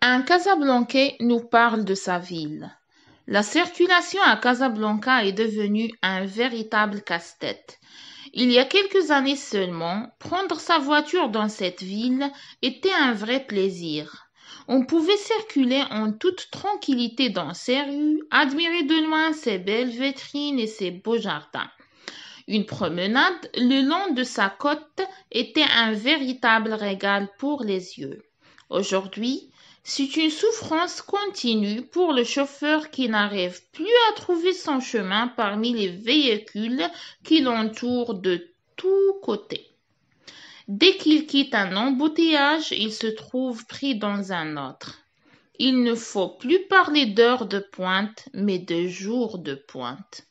Un Casablancais nous parle de sa ville. La circulation à Casablanca est devenue un véritable casse-tête. Il y a quelques années seulement, prendre sa voiture dans cette ville était un vrai plaisir. On pouvait circuler en toute tranquillité dans ses rues, admirer de loin ses belles vitrines et ses beaux jardins. Une promenade le long de sa côte était un véritable régal pour les yeux. Aujourd'hui, c'est une souffrance continue pour le chauffeur qui n'arrive plus à trouver son chemin parmi les véhicules qui l'entourent de tous côtés. Dès qu'il quitte un embouteillage, il se trouve pris dans un autre. Il ne faut plus parler d'heures de pointe, mais de jours de pointe.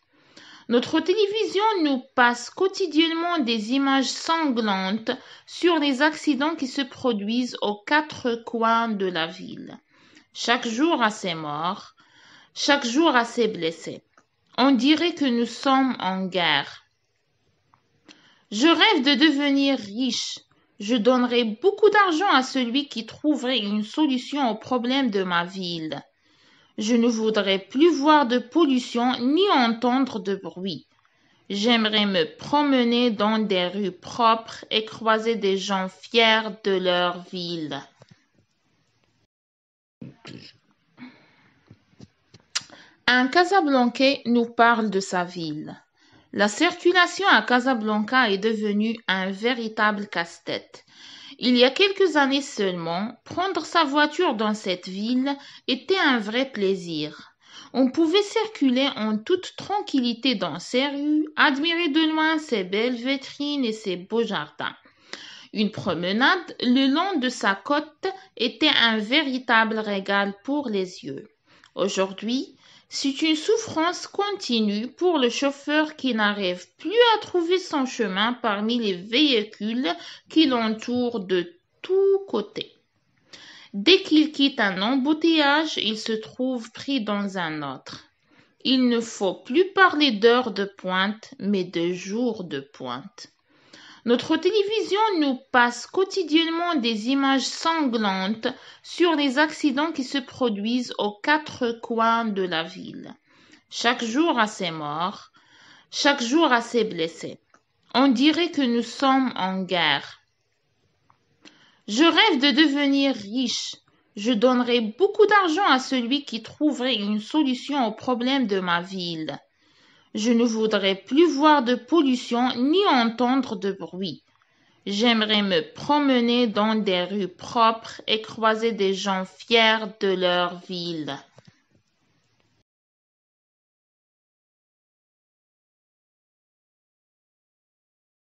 Notre télévision nous passe quotidiennement des images sanglantes sur les accidents qui se produisent aux quatre coins de la ville. Chaque jour à ses morts, chaque jour à ses blessés. On dirait que nous sommes en guerre. Je rêve de devenir riche. Je donnerai beaucoup d'argent à celui qui trouverait une solution au problème de ma ville. Je ne voudrais plus voir de pollution ni entendre de bruit. J'aimerais me promener dans des rues propres et croiser des gens fiers de leur ville. Un Casablancais nous parle de sa ville. La circulation à Casablanca est devenue un véritable casse-tête. Il y a quelques années seulement, prendre sa voiture dans cette ville était un vrai plaisir. On pouvait circuler en toute tranquillité dans ses rues, admirer de loin ses belles vitrines et ses beaux jardins. Une promenade le long de sa côte était un véritable régal pour les yeux. Aujourd'hui, c'est une souffrance continue pour le chauffeur qui n'arrive plus à trouver son chemin parmi les véhicules qui l'entourent de tous côtés. Dès qu'il quitte un embouteillage, il se trouve pris dans un autre. Il ne faut plus parler d'heures de pointe, mais de jours de pointe. Notre télévision nous passe quotidiennement des images sanglantes sur les accidents qui se produisent aux quatre coins de la ville. Chaque jour à ses morts, chaque jour à ses blessés. On dirait que nous sommes en guerre. Je rêve de devenir riche. Je donnerai beaucoup d'argent à celui qui trouverait une solution au problème de ma ville. Je ne voudrais plus voir de pollution ni entendre de bruit. J'aimerais me promener dans des rues propres et croiser des gens fiers de leur ville.